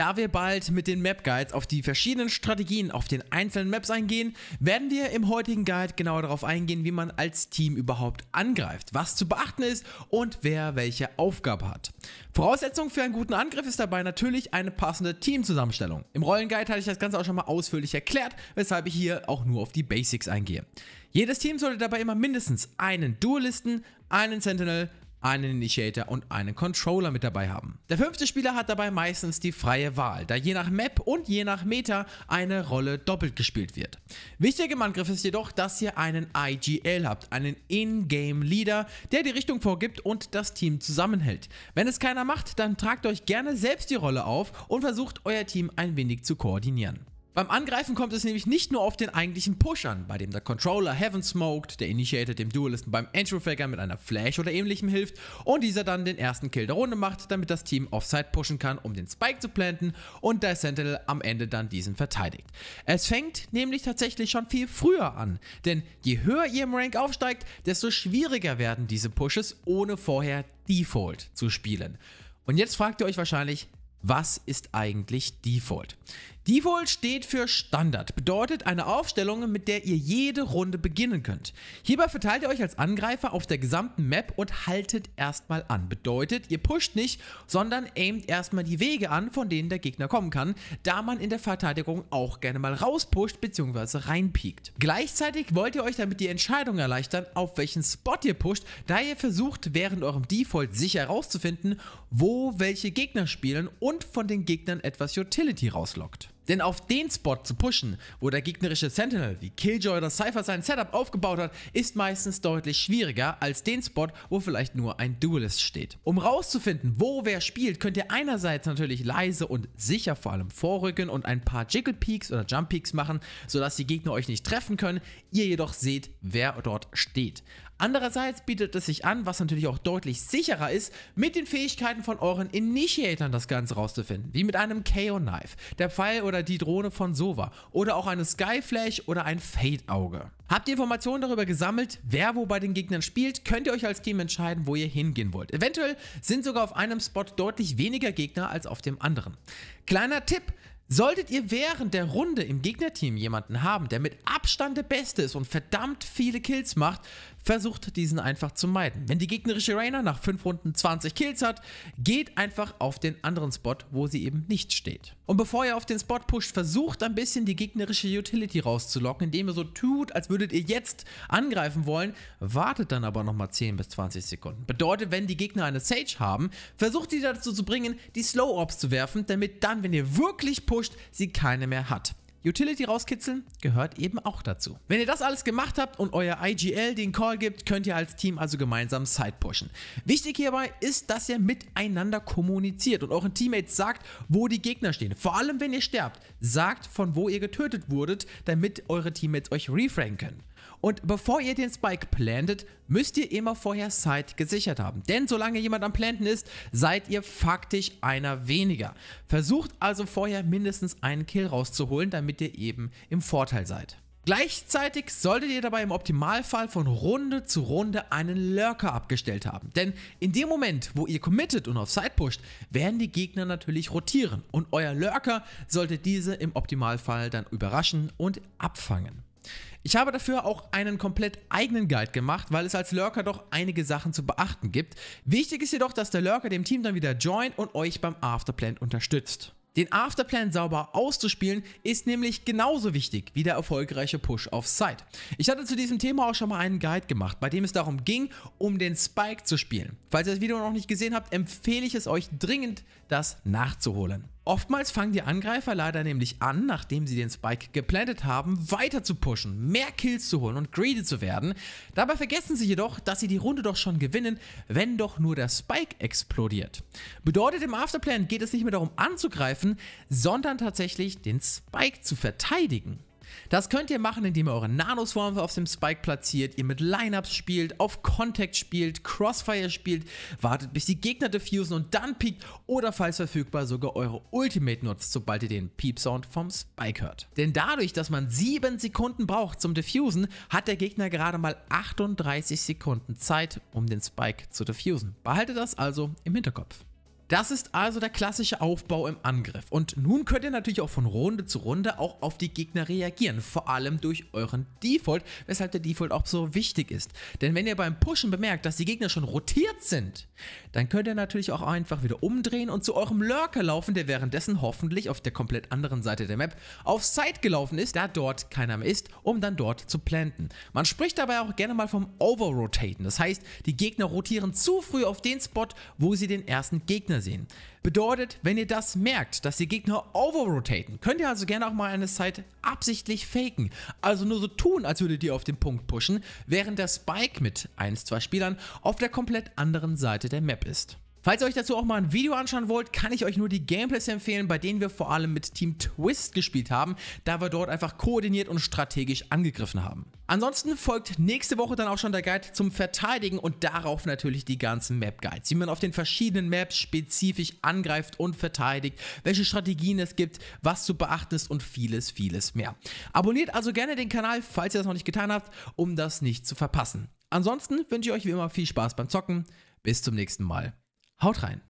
Da wir bald mit den Map Guides auf die verschiedenen Strategien auf den einzelnen Maps eingehen, werden wir im heutigen Guide genauer darauf eingehen, wie man als Team überhaupt angreift, was zu beachten ist und wer welche Aufgabe hat. Voraussetzung für einen guten Angriff ist dabei natürlich eine passende Teamzusammenstellung. Im Rollenguide hatte ich das Ganze auch schon mal ausführlich erklärt, weshalb ich hier auch nur auf die Basics eingehe. Jedes Team sollte dabei immer mindestens einen Duelisten, einen Sentinel, einen Initiator und einen Controller mit dabei haben. Der fünfte Spieler hat dabei meistens die freie Wahl, da je nach Map und je nach Meta eine Rolle doppelt gespielt wird. Wichtig im Angriff ist jedoch, dass ihr einen IGL habt, einen In-Game Leader, der die Richtung vorgibt und das Team zusammenhält. Wenn es keiner macht, dann tragt euch gerne selbst die Rolle auf und versucht euer Team ein wenig zu koordinieren. Beim Angreifen kommt es nämlich nicht nur auf den eigentlichen Push an, bei dem der Controller Heaven smoked, der Initiator dem Duelisten beim Entry Faker mit einer Flash oder ähnlichem hilft und dieser dann den ersten Kill der Runde macht, damit das Team offside pushen kann, um den Spike zu planten und der Sentinel am Ende dann diesen verteidigt. Es fängt nämlich tatsächlich schon viel früher an, denn je höher ihr im Rank aufsteigt, desto schwieriger werden diese Pushes, ohne vorher Default zu spielen. Und jetzt fragt ihr euch wahrscheinlich, was ist eigentlich Default? Default steht für Standard, bedeutet eine Aufstellung, mit der ihr jede Runde beginnen könnt. Hierbei verteilt ihr euch als Angreifer auf der gesamten Map und haltet erstmal an. Bedeutet, ihr pusht nicht, sondern aimt erstmal die Wege an, von denen der Gegner kommen kann, da man in der Verteidigung auch gerne mal rauspusht bzw. reinpiekt. Gleichzeitig wollt ihr euch damit die Entscheidung erleichtern, auf welchen Spot ihr pusht, da ihr versucht, während eurem Default sicher herauszufinden, wo welche Gegner spielen und von den Gegnern etwas Utility rauslockt. Denn auf den Spot zu pushen, wo der gegnerische Sentinel wie Killjoy oder Cypher sein Setup aufgebaut hat, ist meistens deutlich schwieriger als den Spot, wo vielleicht nur ein Duelist steht. Um rauszufinden, wo wer spielt, könnt ihr einerseits natürlich leise und sicher vor allem vorrücken und ein paar Jiggle Peaks oder Jump Peaks machen, sodass die Gegner euch nicht treffen können, ihr jedoch seht, wer dort steht. Andererseits bietet es sich an, was natürlich auch deutlich sicherer ist, mit den Fähigkeiten von euren Initiatoren das Ganze rauszufinden. Wie mit einem KO-Knife, der Pfeil oder die Drohne von Sova oder auch eine Skyflash oder ein Fade-Auge. Habt ihr Informationen darüber gesammelt, wer wo bei den Gegnern spielt, könnt ihr euch als Team entscheiden, wo ihr hingehen wollt. Eventuell sind sogar auf einem Spot deutlich weniger Gegner als auf dem anderen. Kleiner Tipp, Solltet ihr während der Runde im Gegnerteam jemanden haben, der mit Abstand der Beste ist und verdammt viele Kills macht, versucht diesen einfach zu meiden. Wenn die gegnerische Rainer nach 5 Runden 20 Kills hat, geht einfach auf den anderen Spot, wo sie eben nicht steht. Und bevor ihr auf den Spot pusht, versucht ein bisschen die gegnerische Utility rauszulocken, indem ihr so tut, als würdet ihr jetzt angreifen wollen, wartet dann aber nochmal 10 bis 20 Sekunden. Bedeutet, wenn die Gegner eine Sage haben, versucht sie dazu zu bringen, die Slow Orbs zu werfen, damit dann, wenn ihr wirklich pusht, sie keine mehr hat. Utility rauskitzeln gehört eben auch dazu. Wenn ihr das alles gemacht habt und euer IGL den Call gibt, könnt ihr als Team also gemeinsam side pushen. Wichtig hierbei ist, dass ihr miteinander kommuniziert und euren Teammates sagt, wo die Gegner stehen. Vor allem, wenn ihr sterbt, sagt, von wo ihr getötet wurdet, damit eure Teammates euch refrain können. Und bevor ihr den Spike plantet, müsst ihr immer vorher Side gesichert haben. Denn solange jemand am Planten ist, seid ihr faktisch einer weniger. Versucht also vorher mindestens einen Kill rauszuholen, damit ihr eben im Vorteil seid. Gleichzeitig solltet ihr dabei im Optimalfall von Runde zu Runde einen Lurker abgestellt haben. Denn in dem Moment, wo ihr committet und auf Side pusht, werden die Gegner natürlich rotieren. Und euer Lurker sollte diese im Optimalfall dann überraschen und abfangen. Ich habe dafür auch einen komplett eigenen Guide gemacht, weil es als Lurker doch einige Sachen zu beachten gibt. Wichtig ist jedoch, dass der Lurker dem Team dann wieder joint und euch beim Afterplan unterstützt. Den Afterplan sauber auszuspielen ist nämlich genauso wichtig wie der erfolgreiche Push auf Side. Ich hatte zu diesem Thema auch schon mal einen Guide gemacht, bei dem es darum ging, um den Spike zu spielen. Falls ihr das Video noch nicht gesehen habt, empfehle ich es euch dringend, das nachzuholen. Oftmals fangen die Angreifer leider nämlich an, nachdem sie den Spike geplantet haben, weiter zu pushen, mehr Kills zu holen und greedy zu werden. Dabei vergessen sie jedoch, dass sie die Runde doch schon gewinnen, wenn doch nur der Spike explodiert. Bedeutet, im Afterplan geht es nicht mehr darum anzugreifen, sondern tatsächlich den Spike zu verteidigen. Das könnt ihr machen, indem ihr eure Nanoswarm auf dem Spike platziert, ihr mit Lineups spielt, auf Contact spielt, Crossfire spielt, wartet bis die Gegner diffusen und dann piekt oder falls verfügbar sogar eure Ultimate nutzt, sobald ihr den Piep-Sound vom Spike hört. Denn dadurch, dass man 7 Sekunden braucht zum Diffusen, hat der Gegner gerade mal 38 Sekunden Zeit, um den Spike zu diffusen. Behaltet das also im Hinterkopf. Das ist also der klassische Aufbau im Angriff und nun könnt ihr natürlich auch von Runde zu Runde auch auf die Gegner reagieren, vor allem durch euren Default, weshalb der Default auch so wichtig ist. Denn wenn ihr beim Pushen bemerkt, dass die Gegner schon rotiert sind, dann könnt ihr natürlich auch einfach wieder umdrehen und zu eurem Lurker laufen, der währenddessen hoffentlich auf der komplett anderen Seite der Map auf Side gelaufen ist, da dort keiner mehr ist, um dann dort zu planten. Man spricht dabei auch gerne mal vom Overrotaten, das heißt, die Gegner rotieren zu früh auf den Spot, wo sie den ersten Gegner Gegner sehen. Bedeutet, wenn ihr das merkt, dass die Gegner overrotaten, könnt ihr also gerne auch mal eine Zeit absichtlich faken. Also nur so tun, als würdet ihr auf den Punkt pushen, während der Spike mit 1-2 Spielern auf der komplett anderen Seite der Map ist. Falls ihr euch dazu auch mal ein Video anschauen wollt, kann ich euch nur die Gameplays empfehlen, bei denen wir vor allem mit Team Twist gespielt haben, da wir dort einfach koordiniert und strategisch angegriffen haben. Ansonsten folgt nächste Woche dann auch schon der Guide zum Verteidigen und darauf natürlich die ganzen Map-Guides, wie man auf den verschiedenen Maps spezifisch angreift und verteidigt, welche Strategien es gibt, was zu beachten ist und vieles, vieles mehr. Abonniert also gerne den Kanal, falls ihr das noch nicht getan habt, um das nicht zu verpassen. Ansonsten wünsche ich euch wie immer viel Spaß beim Zocken. Bis zum nächsten Mal. Haut rein!